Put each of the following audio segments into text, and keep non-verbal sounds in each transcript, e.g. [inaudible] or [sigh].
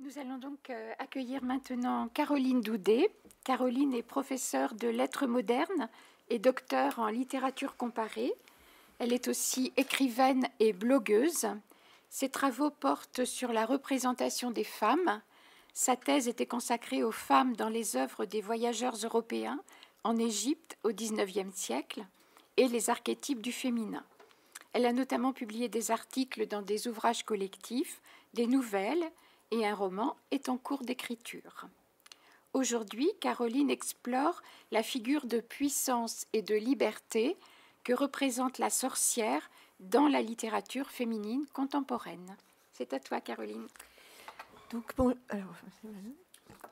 Nous allons donc euh, accueillir maintenant Caroline Doudet. Caroline est professeure de lettres modernes et docteur en littérature comparée. Elle est aussi écrivaine et blogueuse. Ses travaux portent sur la représentation des femmes. Sa thèse était consacrée aux femmes dans les œuvres des voyageurs européens en Égypte au XIXe siècle et les archétypes du féminin. Elle a notamment publié des articles dans des ouvrages collectifs, des nouvelles, et un roman est en cours d'écriture. Aujourd'hui, Caroline explore la figure de puissance et de liberté que représente la sorcière dans la littérature féminine contemporaine. C'est à toi, Caroline. Donc,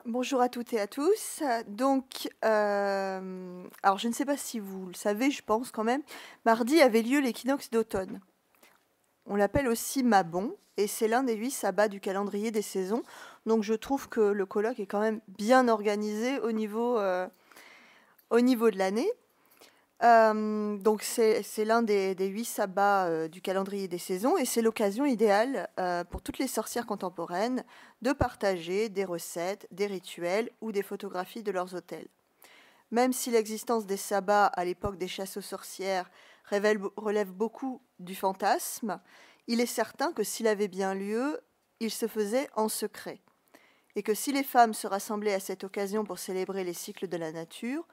bonjour à toutes et à tous. Donc, euh, alors, je ne sais pas si vous le savez, je pense quand même, mardi avait lieu l'équinoxe d'automne. On l'appelle aussi Mabon et c'est l'un des huit sabbats du calendrier des saisons. Donc je trouve que le colloque est quand même bien organisé au niveau, euh, au niveau de l'année. Euh, donc c'est l'un des, huit sabbats euh, du calendrier des saisons et c'est l'occasion idéale pour toutes les sorcières contemporaines de partager des recettes, des rituels ou des photographies de leurs hôtels. Même si l'existence des sabbats à l'époque des chasses aux sorcières relève beaucoup du fantasme, il est certain que s'il avait bien lieu, il se faisait en secret, et que si les femmes se rassemblaient à cette occasion pour célébrer les cycles de la nature,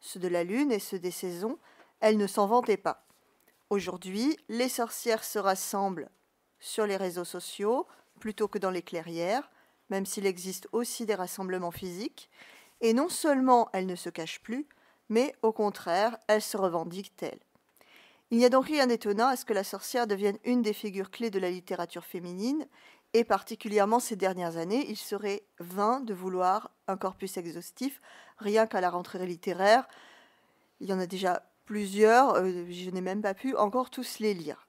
ceux de la lune et ceux des saisons, elles ne s'en vantaient pas. Aujourd'hui, les sorcières se rassemblent sur les réseaux sociaux plutôt que dans les clairières, même s'il existe aussi des rassemblements physiques, et non seulement elles ne se cachent plus, mais au contraire, elles se revendiquent-elles. Il n'y a donc rien d'étonnant à ce que la sorcière devienne une des figures clés de la littérature féminine, et particulièrement ces dernières années, il serait vain de vouloir un corpus exhaustif, rien qu'à la rentrée littéraire. Il y en a déjà plusieurs, euh, je n'ai même pas pu encore tous les lire.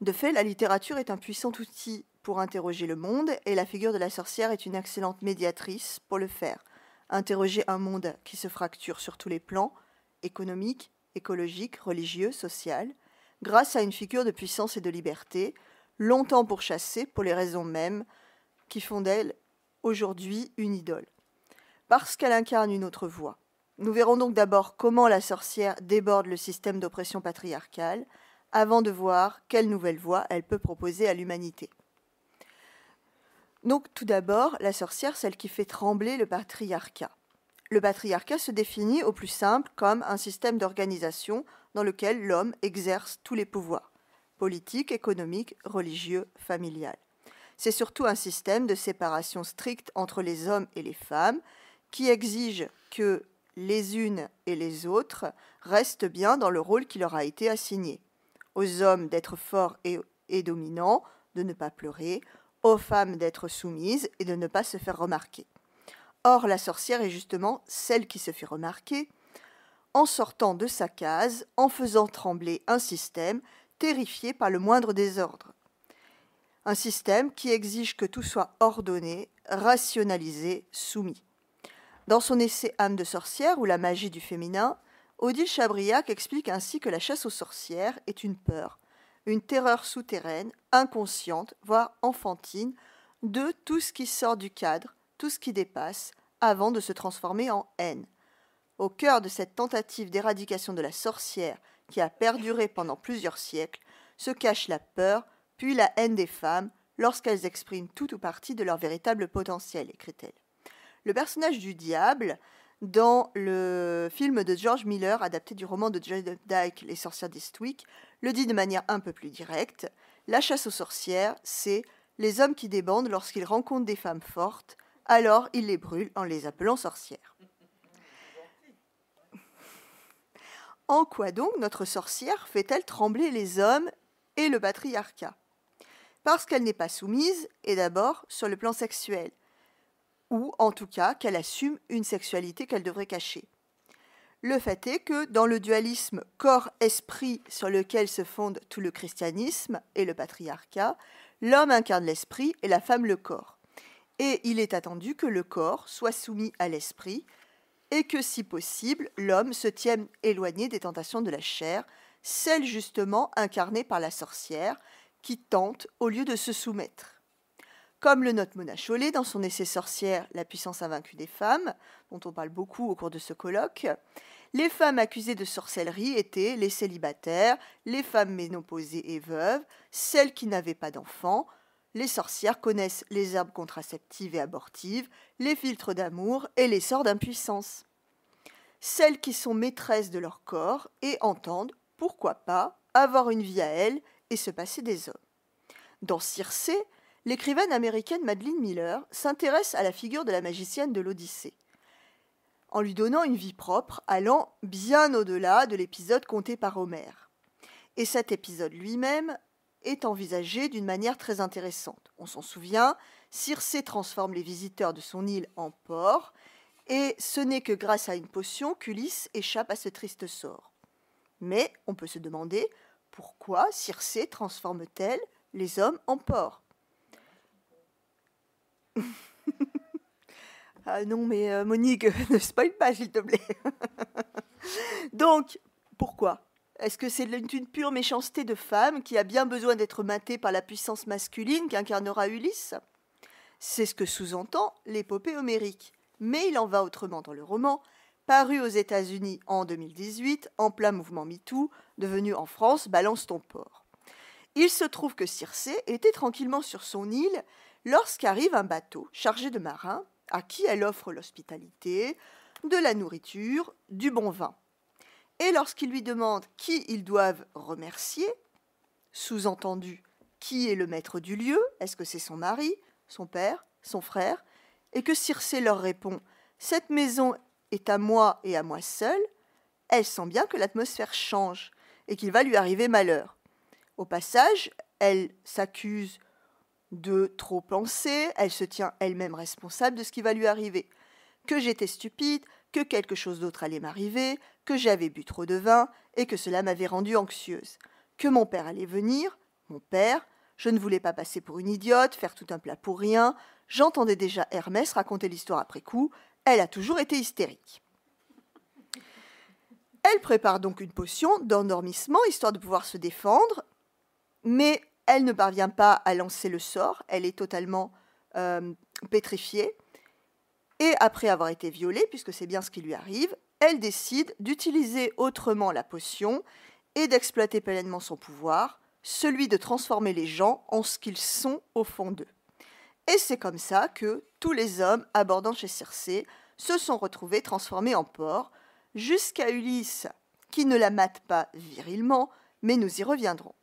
De fait, la littérature est un puissant outil pour interroger le monde, et la figure de la sorcière est une excellente médiatrice pour le faire. Interroger un monde qui se fracture sur tous les plans, économique, écologique, religieux, social, grâce à une figure de puissance et de liberté, longtemps pourchassée pour les raisons mêmes qui font d'elle aujourd'hui une idole, parce qu'elle incarne une autre voie. Nous verrons donc d'abord comment la sorcière déborde le système d'oppression patriarcale, avant de voir quelle nouvelle voie elle peut proposer à l'humanité. Donc tout d'abord, la sorcière, celle qui fait trembler le patriarcat. Le patriarcat se définit au plus simple comme un système d'organisation dans lequel l'homme exerce tous les pouvoirs politiques, économiques, religieux, familial. C'est surtout un système de séparation stricte entre les hommes et les femmes qui exige que les unes et les autres restent bien dans le rôle qui leur a été assigné. Aux hommes d'être forts et dominants, de ne pas pleurer, aux femmes d'être soumises et de ne pas se faire remarquer. Or, la sorcière est justement celle qui se fait remarquer en sortant de sa case, en faisant trembler un système terrifié par le moindre désordre. Un système qui exige que tout soit ordonné, rationalisé, soumis. Dans son essai Âme de sorcière ou la magie du féminin, Odile Chabriac explique ainsi que la chasse aux sorcières est une peur, une terreur souterraine, inconsciente, voire enfantine, de tout ce qui sort du cadre, tout ce qui dépasse, avant de se transformer en haine. Au cœur de cette tentative d'éradication de la sorcière qui a perduré pendant plusieurs siècles se cache la peur, puis la haine des femmes lorsqu'elles expriment tout ou partie de leur véritable potentiel, écrit-elle. Le personnage du diable, dans le film de George Miller, adapté du roman de John Dyke Les sorcières d'Eastwick, le dit de manière un peu plus directe La chasse aux sorcières, c'est les hommes qui débandent lorsqu'ils rencontrent des femmes fortes, alors il les brûle en les appelant sorcières. En quoi donc notre sorcière fait-elle trembler les hommes et le patriarcat Parce qu'elle n'est pas soumise, et d'abord sur le plan sexuel, ou en tout cas qu'elle assume une sexualité qu'elle devrait cacher. Le fait est que dans le dualisme corps-esprit sur lequel se fonde tout le christianisme et le patriarcat, l'homme incarne l'esprit et la femme le corps et il est attendu que le corps soit soumis à l'esprit, et que si possible, l'homme se tienne éloigné des tentations de la chair, celle justement incarnée par la sorcière, qui tente au lieu de se soumettre. Comme le note Mona dans son essai Sorcière, la puissance invaincue des femmes, dont on parle beaucoup au cours de ce colloque, les femmes accusées de sorcellerie étaient les célibataires, les femmes ménopausées et veuves, celles qui n'avaient pas d'enfants, les sorcières connaissent les herbes contraceptives et abortives, les filtres d'amour et les sorts d'impuissance. Celles qui sont maîtresses de leur corps et entendent, pourquoi pas, avoir une vie à elles et se passer des hommes. Dans Circé, l'écrivaine américaine Madeleine Miller s'intéresse à la figure de la magicienne de l'Odyssée, en lui donnant une vie propre allant bien au-delà de l'épisode conté par Homère. Et cet épisode lui-même est envisagée d'une manière très intéressante. On s'en souvient, Circé transforme les visiteurs de son île en porcs et ce n'est que grâce à une potion qu'Ulysse échappe à ce triste sort. Mais on peut se demander pourquoi Circé transforme-t-elle les hommes en porcs [laughs] Ah non, mais euh, Monique, [laughs] ne spoil pas, s'il te plaît. [laughs] Donc, pourquoi est-ce que c'est une pure méchanceté de femme qui a bien besoin d'être matée par la puissance masculine qu'incarnera Ulysse C'est ce que sous-entend l'épopée homérique. Mais il en va autrement dans le roman, paru aux États-Unis en 2018, en plein mouvement MeToo, devenu en France Balance ton port. Il se trouve que Circé était tranquillement sur son île lorsqu'arrive un bateau chargé de marins à qui elle offre l'hospitalité, de la nourriture, du bon vin. Et lorsqu'il lui demandent qui ils doivent remercier, sous-entendu qui est le maître du lieu, est-ce que c'est son mari, son père, son frère, et que Circé leur répond Cette maison est à moi et à moi seule, elle sent bien que l'atmosphère change et qu'il va lui arriver malheur. Au passage, elle s'accuse de trop penser, elle se tient elle-même responsable de ce qui va lui arriver. Que j'étais stupide, que quelque chose d'autre allait m'arriver, que j'avais bu trop de vin et que cela m'avait rendue anxieuse, que mon père allait venir, mon père, je ne voulais pas passer pour une idiote, faire tout un plat pour rien, j'entendais déjà Hermès raconter l'histoire après coup, elle a toujours été hystérique. Elle prépare donc une potion d'endormissement histoire de pouvoir se défendre, mais elle ne parvient pas à lancer le sort, elle est totalement euh, pétrifiée. Et après avoir été violée, puisque c'est bien ce qui lui arrive, elle décide d'utiliser autrement la potion et d'exploiter pleinement son pouvoir, celui de transformer les gens en ce qu'ils sont au fond d'eux. Et c'est comme ça que tous les hommes abordant chez Circé se sont retrouvés transformés en porcs, jusqu'à Ulysse, qui ne la mate pas virilement, mais nous y reviendrons.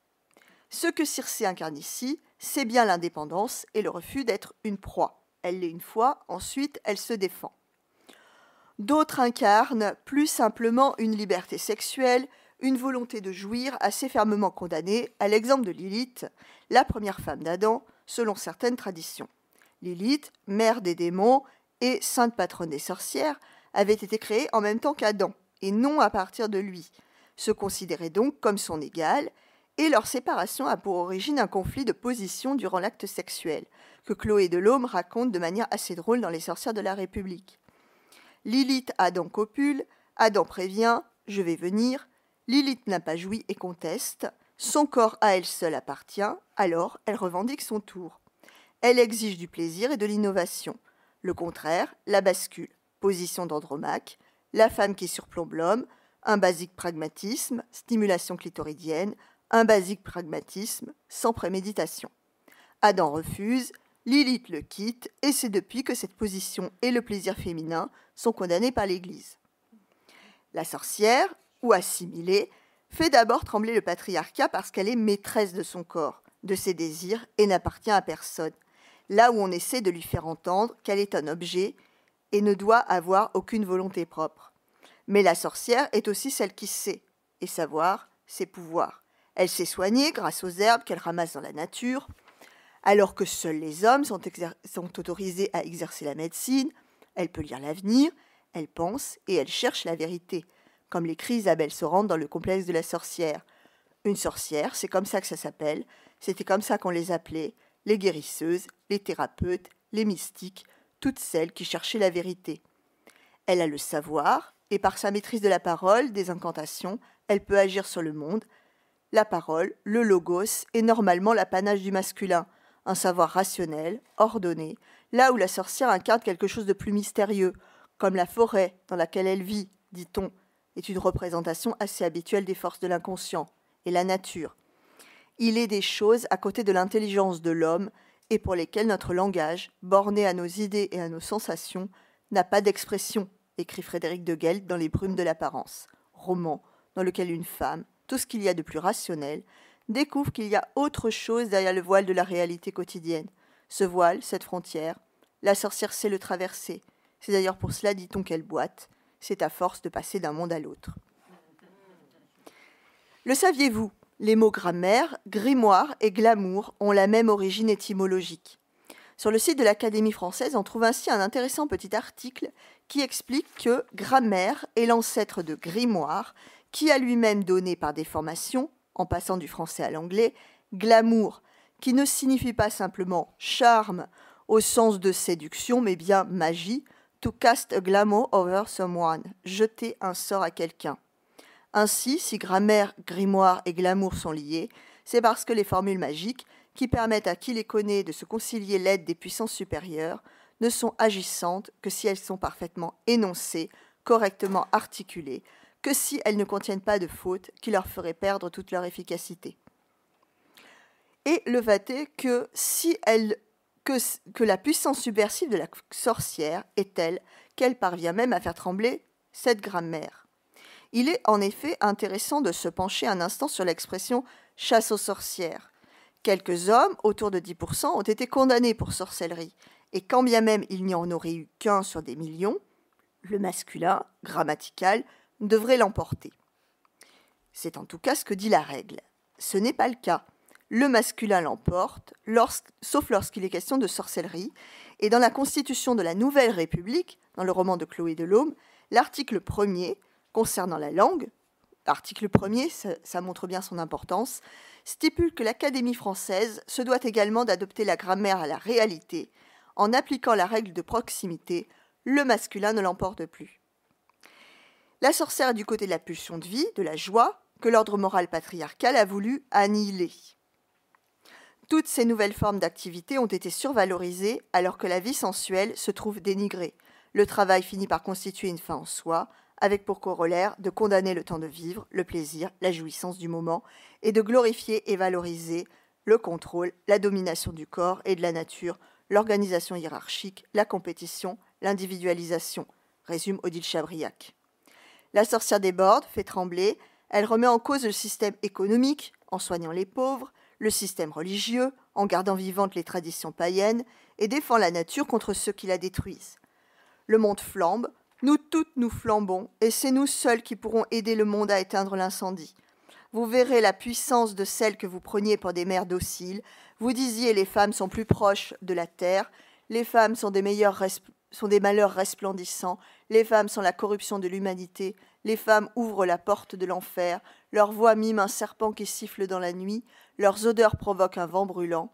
Ce que Circé incarne ici, c'est bien l'indépendance et le refus d'être une proie. Elle l'est une fois, ensuite elle se défend. D'autres incarnent plus simplement une liberté sexuelle, une volonté de jouir assez fermement condamnée, à l'exemple de Lilith, la première femme d'Adam, selon certaines traditions. Lilith, mère des démons et sainte patronne des sorcières, avait été créée en même temps qu'Adam, et non à partir de lui, se considérait donc comme son égale, et leur séparation a pour origine un conflit de position durant l'acte sexuel, que Chloé Delhomme raconte de manière assez drôle dans Les Sorcières de la République. Lilith Adam copule, Adam prévient, je vais venir, Lilith n'a pas joui et conteste, son corps à elle seule appartient, alors elle revendique son tour. Elle exige du plaisir et de l'innovation. Le contraire, la bascule, position d'Andromaque, la femme qui surplombe l'homme, un basique pragmatisme, stimulation clitoridienne, un basique pragmatisme sans préméditation. Adam refuse, Lilith le quitte et c'est depuis que cette position et le plaisir féminin sont condamnés par l'Église. La sorcière, ou assimilée, fait d'abord trembler le patriarcat parce qu'elle est maîtresse de son corps, de ses désirs et n'appartient à personne, là où on essaie de lui faire entendre qu'elle est un objet et ne doit avoir aucune volonté propre. Mais la sorcière est aussi celle qui sait, et savoir, ses pouvoirs. Elle s'est soignée grâce aux herbes qu'elle ramasse dans la nature, alors que seuls les hommes sont, autorisés à exercer la médecine, elle peut lire l'avenir, elle pense et elle cherche la vérité, comme l'écrit Isabelle rendent dans le complexe de la sorcière. Une sorcière, c'est comme ça que ça s'appelle, c'était comme ça qu'on les appelait, les guérisseuses, les thérapeutes, les mystiques, toutes celles qui cherchaient la vérité. Elle a le savoir, et par sa maîtrise de la parole, des incantations, elle peut agir sur le monde. La parole, le logos, est normalement l'apanage du masculin un savoir rationnel, ordonné, là où la sorcière incarne quelque chose de plus mystérieux, comme la forêt dans laquelle elle vit, dit-on, est une représentation assez habituelle des forces de l'inconscient, et la nature. Il est des choses à côté de l'intelligence de l'homme, et pour lesquelles notre langage, borné à nos idées et à nos sensations, n'a pas d'expression, écrit Frédéric de Gueldre dans Les brumes de l'apparence, roman dans lequel une femme, tout ce qu'il y a de plus rationnel, découvre qu'il y a autre chose derrière le voile de la réalité quotidienne. Ce voile, cette frontière, la sorcière sait le traverser. C'est d'ailleurs pour cela, dit-on, qu'elle boite. C'est à force de passer d'un monde à l'autre. Le saviez-vous Les mots grammaire, grimoire et glamour ont la même origine étymologique. Sur le site de l'Académie française, on trouve ainsi un intéressant petit article qui explique que grammaire est l'ancêtre de grimoire, qui a lui-même donné par déformation en passant du français à l'anglais, glamour, qui ne signifie pas simplement charme au sens de séduction, mais bien magie, to cast a glamour over someone, jeter un sort à quelqu'un. Ainsi, si grammaire, grimoire et glamour sont liés, c'est parce que les formules magiques, qui permettent à qui les connaît de se concilier l'aide des puissances supérieures, ne sont agissantes que si elles sont parfaitement énoncées, correctement articulées, que si elles ne contiennent pas de fautes qui leur feraient perdre toute leur efficacité. Et le vaté que si elle que, que la puissance subversive de la sorcière est telle qu'elle parvient même à faire trembler cette grammaire. Il est en effet intéressant de se pencher un instant sur l'expression chasse aux sorcières. Quelques hommes, autour de 10%, ont été condamnés pour sorcellerie, et quand bien même il n'y en aurait eu qu'un sur des millions, le masculin, grammatical, devrait l'emporter. C'est en tout cas ce que dit la règle. Ce n'est pas le cas. Le masculin l'emporte, sauf lorsqu'il est question de sorcellerie, et dans la Constitution de la Nouvelle République, dans le roman de Chloé Delhomme, l'article 1er concernant la langue, article 1er, ça montre bien son importance, stipule que l'Académie française se doit également d'adopter la grammaire à la réalité, en appliquant la règle de proximité, le masculin ne l'emporte plus. La sorcière est du côté de la pulsion de vie, de la joie, que l'ordre moral patriarcal a voulu annihiler. Toutes ces nouvelles formes d'activité ont été survalorisées alors que la vie sensuelle se trouve dénigrée. Le travail finit par constituer une fin en soi, avec pour corollaire de condamner le temps de vivre, le plaisir, la jouissance du moment, et de glorifier et valoriser le contrôle, la domination du corps et de la nature, l'organisation hiérarchique, la compétition, l'individualisation, résume Odile Chabriac. La sorcière déborde, fait trembler, elle remet en cause le système économique, en soignant les pauvres, le système religieux, en gardant vivantes les traditions païennes, et défend la nature contre ceux qui la détruisent. Le monde flambe, nous toutes nous flambons, et c'est nous seuls qui pourrons aider le monde à éteindre l'incendie. Vous verrez la puissance de celles que vous preniez pour des mères dociles. Vous disiez les femmes sont plus proches de la terre, les femmes sont des, meilleurs sont des malheurs resplendissants, les femmes sont la corruption de l'humanité, les femmes ouvrent la porte de l'enfer, leur voix mime un serpent qui siffle dans la nuit, leurs odeurs provoquent un vent brûlant.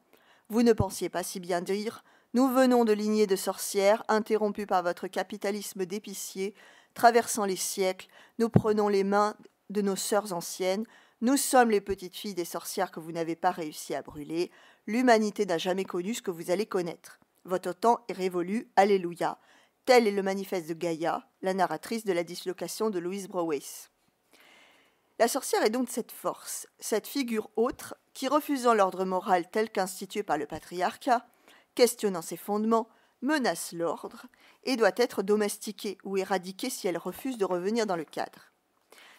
Vous ne pensiez pas si bien dire, nous venons de lignées de sorcières, interrompues par votre capitalisme d'épicier, traversant les siècles, nous prenons les mains de nos sœurs anciennes, nous sommes les petites filles des sorcières que vous n'avez pas réussi à brûler, l'humanité n'a jamais connu ce que vous allez connaître. Votre temps est révolu, alléluia. Tel est le manifeste de Gaïa, la narratrice de la dislocation de Louise Browais. La sorcière est donc cette force, cette figure autre qui, refusant l'ordre moral tel qu'institué par le patriarcat, questionnant ses fondements, menace l'ordre et doit être domestiquée ou éradiquée si elle refuse de revenir dans le cadre.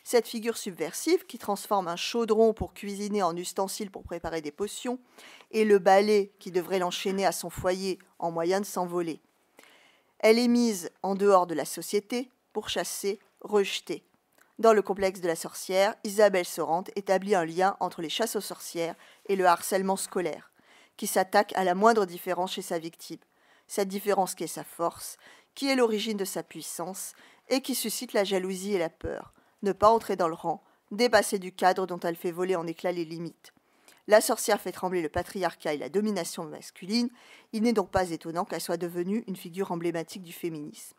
Cette figure subversive qui transforme un chaudron pour cuisiner en ustensile pour préparer des potions et le balai qui devrait l'enchaîner à son foyer en moyen de s'envoler. Elle est mise en dehors de la société, chasser, rejetée. Dans le complexe de la sorcière, Isabelle Sorante établit un lien entre les chasses aux sorcières et le harcèlement scolaire, qui s'attaque à la moindre différence chez sa victime. Cette différence qui est sa force, qui est l'origine de sa puissance et qui suscite la jalousie et la peur. Ne pas entrer dans le rang, dépasser du cadre dont elle fait voler en éclats les limites. La sorcière fait trembler le patriarcat et la domination masculine, il n'est donc pas étonnant qu'elle soit devenue une figure emblématique du féminisme.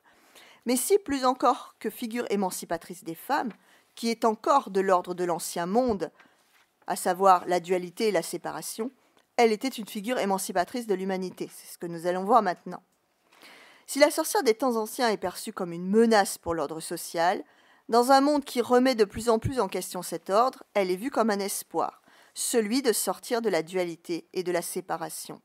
Mais si plus encore que figure émancipatrice des femmes, qui est encore de l'ordre de l'ancien monde, à savoir la dualité et la séparation, elle était une figure émancipatrice de l'humanité, c'est ce que nous allons voir maintenant. Si la sorcière des temps anciens est perçue comme une menace pour l'ordre social, dans un monde qui remet de plus en plus en question cet ordre, elle est vue comme un espoir celui de sortir de la dualité et de la séparation.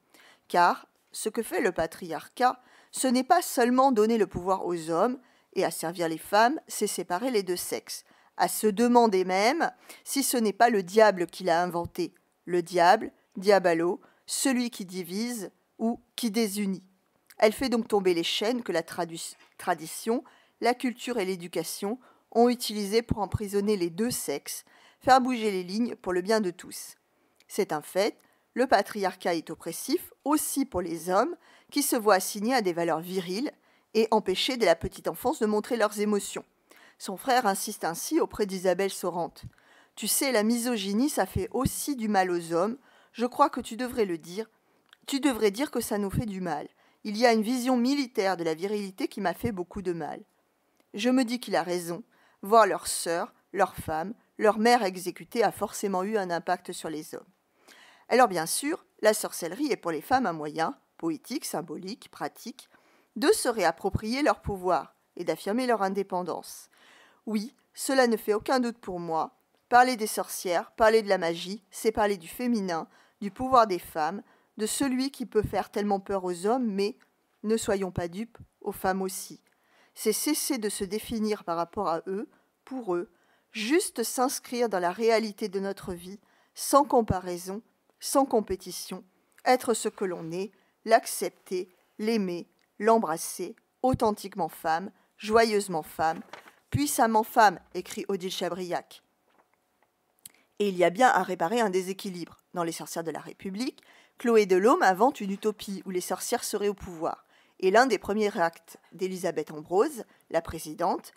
Car ce que fait le patriarcat, ce n'est pas seulement donner le pouvoir aux hommes et à servir les femmes, c'est séparer les deux sexes, à se demander même si ce n'est pas le diable qui l'a inventé, le diable, diabalo, celui qui divise ou qui désunit. Elle fait donc tomber les chaînes que la tradition, la culture et l'éducation ont utilisées pour emprisonner les deux sexes faire bouger les lignes pour le bien de tous. C'est un fait, le patriarcat est oppressif aussi pour les hommes qui se voient assignés à des valeurs viriles et empêchés dès la petite enfance de montrer leurs émotions. Son frère insiste ainsi auprès d'Isabelle Sorante. Tu sais, la misogynie, ça fait aussi du mal aux hommes. Je crois que tu devrais le dire. Tu devrais dire que ça nous fait du mal. Il y a une vision militaire de la virilité qui m'a fait beaucoup de mal. Je me dis qu'il a raison. Voir leurs sœurs, leurs femmes, leur mère exécutée a forcément eu un impact sur les hommes. Alors bien sûr, la sorcellerie est pour les femmes un moyen, poétique, symbolique, pratique, de se réapproprier leur pouvoir et d'affirmer leur indépendance. Oui, cela ne fait aucun doute pour moi. Parler des sorcières, parler de la magie, c'est parler du féminin, du pouvoir des femmes, de celui qui peut faire tellement peur aux hommes, mais ne soyons pas dupes, aux femmes aussi. C'est cesser de se définir par rapport à eux, pour eux, juste s'inscrire dans la réalité de notre vie, sans comparaison, sans compétition, être ce que l'on est, l'accepter, l'aimer, l'embrasser, authentiquement femme, joyeusement femme, puissamment femme, écrit Odile Chabriac. Et il y a bien à réparer un déséquilibre. Dans Les sorcières de la République, Chloé Delhomme invente une utopie où les sorcières seraient au pouvoir. Et l'un des premiers actes d'Elisabeth Ambrose, la présidente,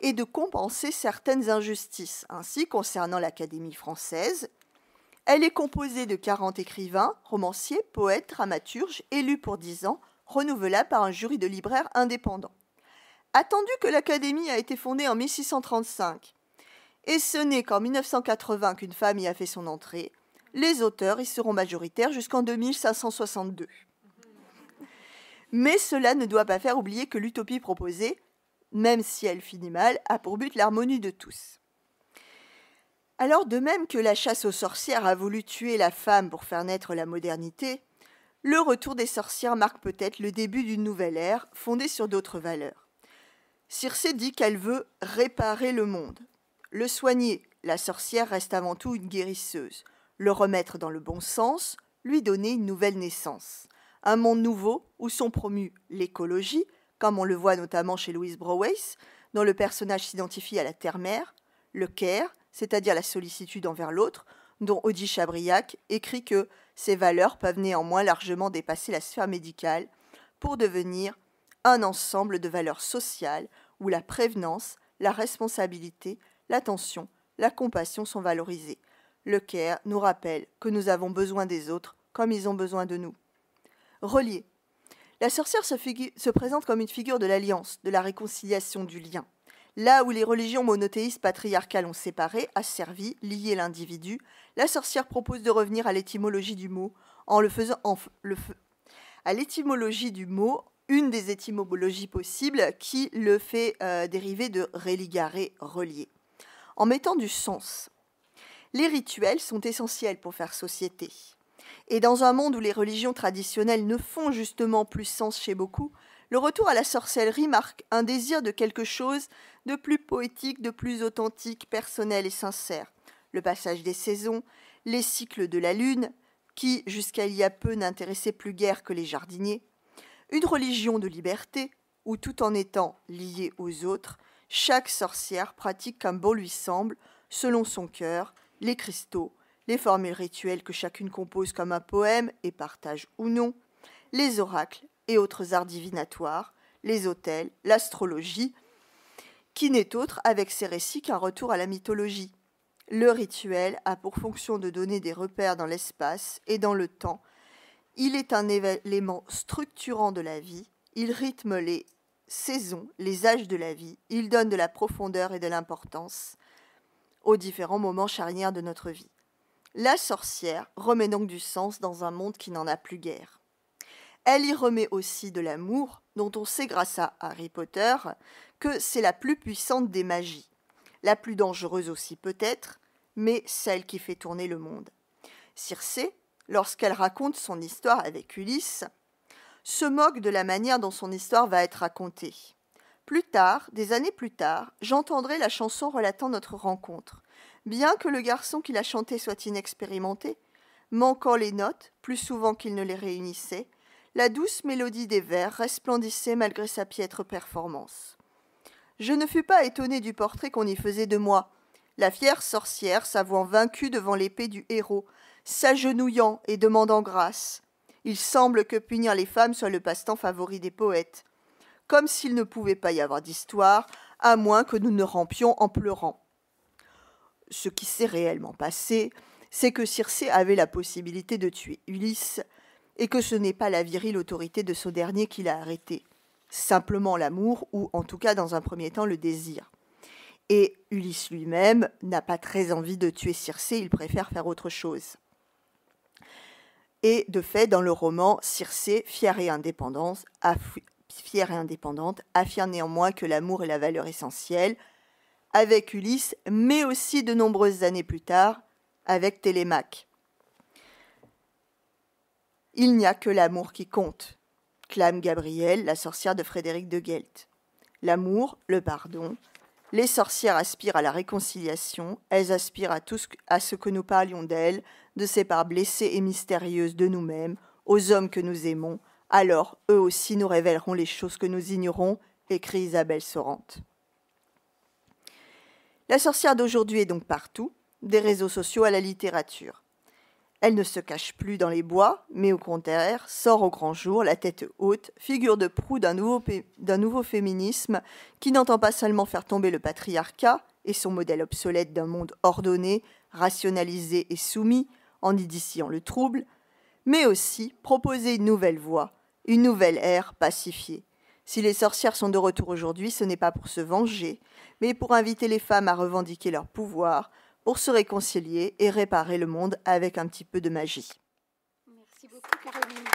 et de compenser certaines injustices. Ainsi, concernant l'Académie française, elle est composée de 40 écrivains, romanciers, poètes, dramaturges, élus pour 10 ans, renouvelables par un jury de libraires indépendants. Attendu que l'Académie a été fondée en 1635, et ce n'est qu'en 1980 qu'une femme y a fait son entrée, les auteurs y seront majoritaires jusqu'en 2562. Mais cela ne doit pas faire oublier que l'utopie proposée, même si elle finit mal, a pour but l'harmonie de tous. Alors de même que la chasse aux sorcières a voulu tuer la femme pour faire naître la modernité, le retour des sorcières marque peut-être le début d'une nouvelle ère fondée sur d'autres valeurs. Circé dit qu'elle veut réparer le monde, le soigner. La sorcière reste avant tout une guérisseuse, le remettre dans le bon sens, lui donner une nouvelle naissance, un monde nouveau où sont promues l'écologie, comme on le voit notamment chez Louise Broways, dont le personnage s'identifie à la terre-mère, le care, c'est-à-dire la sollicitude envers l'autre, dont Odie Chabriac écrit que ces valeurs peuvent néanmoins largement dépasser la sphère médicale pour devenir un ensemble de valeurs sociales où la prévenance, la responsabilité, l'attention, la compassion sont valorisées. Le care nous rappelle que nous avons besoin des autres comme ils ont besoin de nous. Relier la sorcière se, présente comme une figure de l'alliance, de la réconciliation, du lien. Là où les religions monothéistes patriarcales ont séparé, asservi, lié l'individu, la sorcière propose de revenir à l'étymologie du mot en le faisant en le à l'étymologie du mot, une des étymologies possibles qui le fait euh, dériver de religare, relier, en mettant du sens. Les rituels sont essentiels pour faire société. Et dans un monde où les religions traditionnelles ne font justement plus sens chez beaucoup, le retour à la sorcellerie marque un désir de quelque chose de plus poétique, de plus authentique, personnel et sincère. Le passage des saisons, les cycles de la lune, qui jusqu'à il y a peu n'intéressaient plus guère que les jardiniers, une religion de liberté, où tout en étant liée aux autres, chaque sorcière pratique comme bon lui semble, selon son cœur, les cristaux, les formules rituelles que chacune compose comme un poème et partage ou non, les oracles et autres arts divinatoires, les autels, l'astrologie, qui n'est autre avec ses récits qu'un retour à la mythologie. Le rituel a pour fonction de donner des repères dans l'espace et dans le temps. Il est un élément structurant de la vie, il rythme les saisons, les âges de la vie, il donne de la profondeur et de l'importance aux différents moments charnières de notre vie. La sorcière remet donc du sens dans un monde qui n'en a plus guère. Elle y remet aussi de l'amour, dont on sait grâce à Harry Potter que c'est la plus puissante des magies, la plus dangereuse aussi peut-être, mais celle qui fait tourner le monde. Circé, lorsqu'elle raconte son histoire avec Ulysse, se moque de la manière dont son histoire va être racontée. Plus tard, des années plus tard, j'entendrai la chanson relatant notre rencontre, Bien que le garçon qui la chantait soit inexpérimenté, manquant les notes, plus souvent qu'il ne les réunissait, la douce mélodie des vers resplendissait malgré sa piètre performance. Je ne fus pas étonné du portrait qu'on y faisait de moi, la fière sorcière s'avouant vaincue devant l'épée du héros, s'agenouillant et demandant grâce. Il semble que punir les femmes soit le passe-temps favori des poètes, comme s'il ne pouvait pas y avoir d'histoire, à moins que nous ne rampions en pleurant ce qui s'est réellement passé, c'est que Circé avait la possibilité de tuer Ulysse, et que ce n'est pas la virile autorité de ce dernier qui l'a arrêté, simplement l'amour, ou en tout cas dans un premier temps le désir. Et Ulysse lui-même n'a pas très envie de tuer Circé, il préfère faire autre chose. Et de fait, dans le roman, Circé, fière et, indépendante, affirme néanmoins que l'amour est la valeur essentielle, avec Ulysse, mais aussi de nombreuses années plus tard avec Télémaque. Il n'y a que l'amour qui compte, clame Gabrielle, la sorcière de Frédéric de Gelt. L'amour, le pardon, les sorcières aspirent à la réconciliation, elles aspirent à, tout ce, à ce que nous parlions d'elles, de ces parts blessées et mystérieuses de nous-mêmes, aux hommes que nous aimons, alors eux aussi nous révéleront les choses que nous ignorons, écrit Isabelle Sorante. La sorcière d'aujourd'hui est donc partout, des réseaux sociaux à la littérature. Elle ne se cache plus dans les bois, mais au contraire sort au grand jour, la tête haute, figure de proue d'un nouveau, féminisme qui n'entend pas seulement faire tomber le patriarcat et son modèle obsolète d'un monde ordonné, rationalisé et soumis, en y le trouble, mais aussi proposer une nouvelle voie, une nouvelle ère pacifiée, si les sorcières sont de retour aujourd'hui, ce n'est pas pour se venger, mais pour inviter les femmes à revendiquer leur pouvoir, pour se réconcilier et réparer le monde avec un petit peu de magie. Merci beaucoup Caroline.